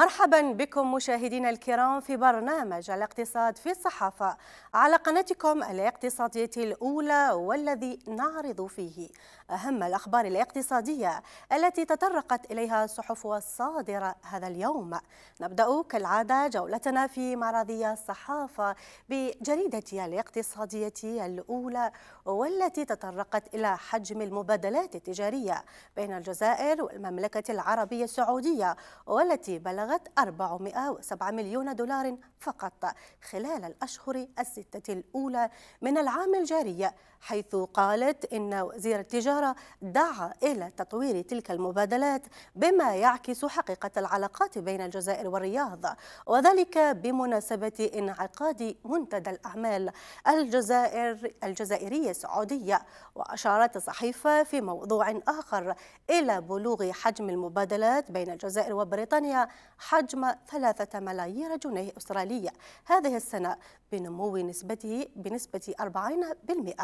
مرحبا بكم مشاهدينا الكرام في برنامج الاقتصاد في الصحافة على قناتكم الاقتصادية الأولى والذي نعرض فيه أهم الأخبار الاقتصادية التي تطرقت إليها الصحف الصادرة هذا اليوم نبدأ كالعادة جولتنا في معرضية الصحافة بجريدة الاقتصادية الأولى والتي تطرقت إلى حجم المبادلات التجارية بين الجزائر والمملكة العربية السعودية والتي بلغ بلغت 407 مليون دولار فقط خلال الأشهر الستة الأولى من العام الجاري حيث قالت إن وزير التجارة دعا إلى تطوير تلك المبادلات بما يعكس حقيقة العلاقات بين الجزائر والرياض وذلك بمناسبة انعقاد منتدى الأعمال الجزائر الجزائرية السعودية وأشارت الصحيفة في موضوع آخر إلى بلوغ حجم المبادلات بين الجزائر وبريطانيا حجم ثلاثة ملايير جنيه أسترالية هذه السنة بنمو نسبته بنسبة 40%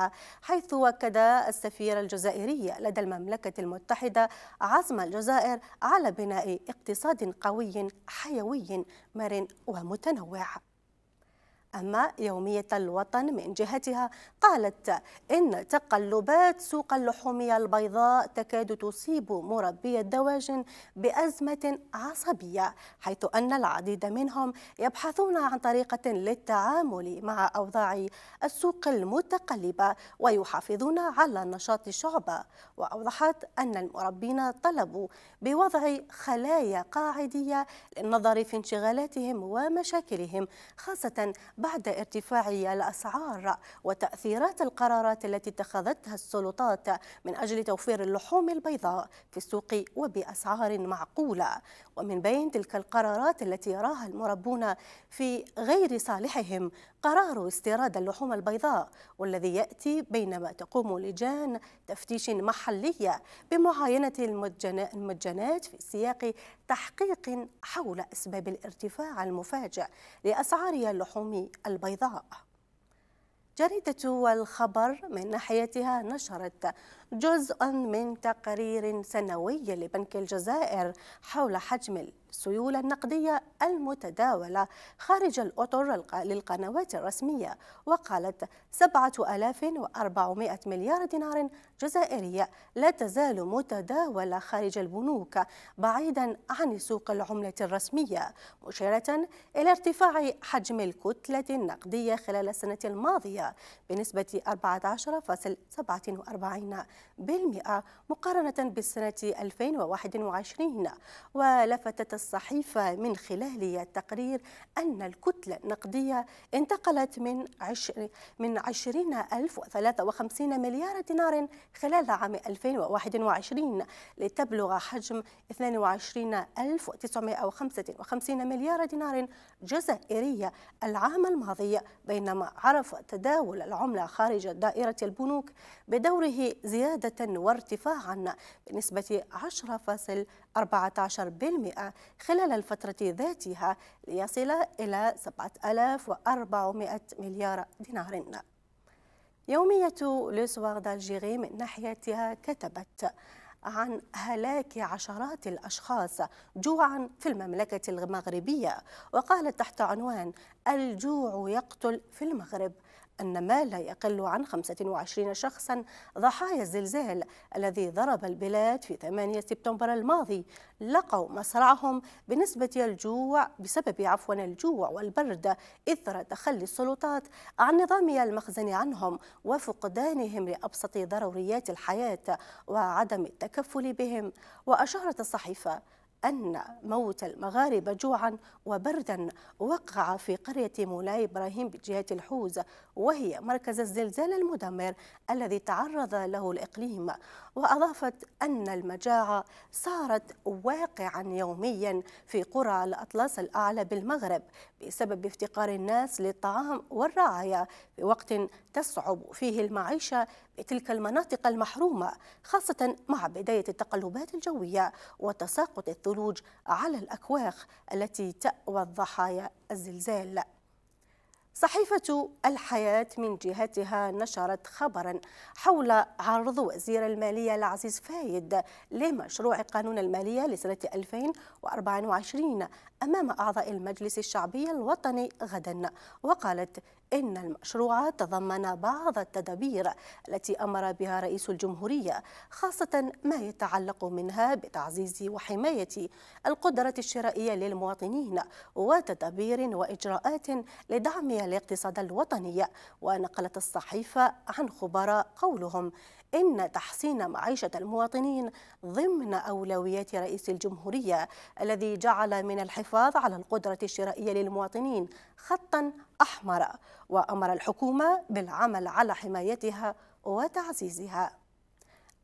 حيث أكد السفير الجزائري لدى المملكة المتحدة عزم الجزائر على بناء اقتصاد قوي حيوي مرن ومتنوع أما يومية الوطن من جهتها قالت إن تقلبات سوق اللحوم البيضاء تكاد تصيب مربي الدواجن بأزمة عصبية حيث أن العديد منهم يبحثون عن طريقة للتعامل مع أوضاع السوق المتقلبة ويحافظون على نشاط الشعبة وأوضحت أن المربين طلبوا بوضع خلايا قاعدية للنظر في انشغالاتهم ومشاكلهم خاصة بعد بعد ارتفاع الأسعار وتأثيرات القرارات التي اتخذتها السلطات من أجل توفير اللحوم البيضاء في السوق وبأسعار معقولة ومن بين تلك القرارات التي يراها المربون في غير صالحهم قرار استيراد اللحوم البيضاء والذي يأتي بينما تقوم لجان تفتيش محلية بمعاينة المتجنات في سياق تحقيق حول أسباب الارتفاع المفاجئ لأسعار اللحوم البيضاء جريدة الخبر من ناحيتها نشرت جزءا من تقرير سنوي لبنك الجزائر حول حجم السيولة النقدية المتداولة خارج الأطر للقنوات الرسمية وقالت 7400 مليار دينار جزائرية لا تزال متداولة خارج البنوك بعيدا عن سوق العملة الرسمية مشيرة إلى ارتفاع حجم الكتلة النقدية خلال السنة الماضية بنسبة 14.47 مقارنة بالسنة 2021 ولفتت الصحيفة من خلالها التقرير أن الكتلة النقدية انتقلت من من 20053 مليار دينار خلال عام 2021 لتبلغ حجم 22955 مليار دينار جزائرية العام الماضي بينما عرف تداول العملة خارج دائرة البنوك بدوره زيادة زيادة وارتفاعا بنسبة 10.14% خلال الفترة ذاتها ليصل إلى 7400 مليار دينار يومية لوسوار دالجيري من ناحيتها كتبت عن هلاك عشرات الأشخاص جوعا في المملكة المغربية وقالت تحت عنوان الجوع يقتل في المغرب أن ما لا يقل عن 25 شخصا ضحايا الزلزال الذي ضرب البلاد في 8 سبتمبر الماضي لقوا مصرعهم بنسبة الجوع بسبب عفوا الجوع والبرد إثر تخلي السلطات عن نظام المخزن عنهم وفقدانهم لأبسط ضروريات الحياة وعدم التكفل بهم وأشارت الصحيفة أن موت المغاربة جوعا وبردا وقع في قرية مولاي إبراهيم بجهة الحوز وهي مركز الزلزال المدمر الذي تعرض له الإقليم وأضافت أن المجاعة صارت واقعا يوميا في قرى الأطلس الأعلى بالمغرب بسبب افتقار الناس للطعام والرعاية في وقت تصعب فيه المعيشة بتلك المناطق المحرومة خاصة مع بداية التقلبات الجوية وتساقط الثلوج على الأكواخ التي تأوى الضحايا الزلزال صحيفة الحياة من جهتها نشرت خبرا حول عرض وزير المالية العزيز فايد لمشروع قانون المالية لسنة 2024 أمام أعضاء المجلس الشعبي الوطني غدا وقالت إن المشروع تضمن بعض التدابير التي أمر بها رئيس الجمهورية خاصة ما يتعلق منها بتعزيز وحماية القدرة الشرائية للمواطنين وتدابير وإجراءات لدعم الاقتصاد الوطني ونقلت الصحيفة عن خبراء قولهم إن تحسين معيشة المواطنين ضمن أولويات رئيس الجمهورية الذي جعل من الحفاظ الحفاظ على القدرة الشرائية للمواطنين خطا أحمر وأمر الحكومة بالعمل على حمايتها وتعزيزها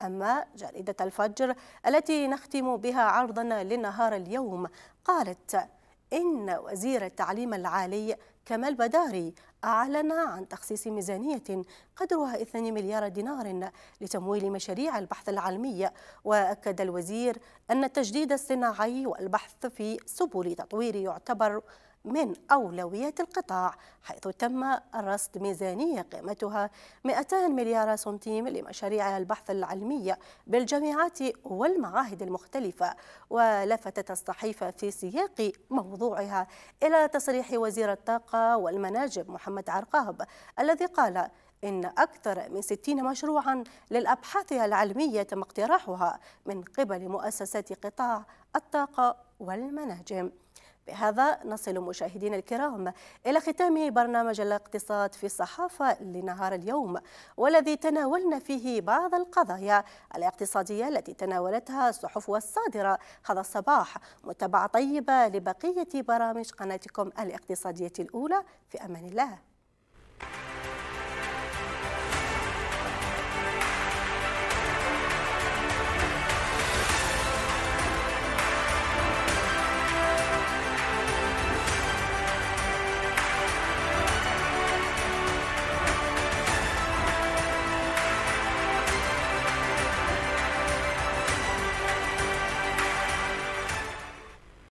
أما جريدة الفجر التي نختم بها عرضنا لنهار اليوم قالت إن وزير التعليم العالي كمال بداري أعلن عن تخصيص ميزانية قدرها 2 مليار دينار لتمويل مشاريع البحث العلمي وأكد الوزير أن التجديد الصناعي والبحث في سبل تطوير يعتبر من أولويات القطاع حيث تم رصد ميزانية قيمتها 200 مليار سنتيم لمشاريع البحث العلمي بالجامعات والمعاهد المختلفة ولفتت الصحيفة في سياق موضوعها إلى تصريح وزير الطاقة والمناجم محمد عرقاب الذي قال إن أكثر من 60 مشروعا للأبحاث العلمية تم اقتراحها من قبل مؤسسات قطاع الطاقة والمناجم بهذا نصل مشاهدينا الكرام إلى ختام برنامج الاقتصاد في الصحافة لنهار اليوم والذي تناولنا فيه بعض القضايا الاقتصادية التي تناولتها الصحف والصادرة هذا الصباح متابعة طيبة لبقية برامج قناتكم الاقتصادية الأولى في أمان الله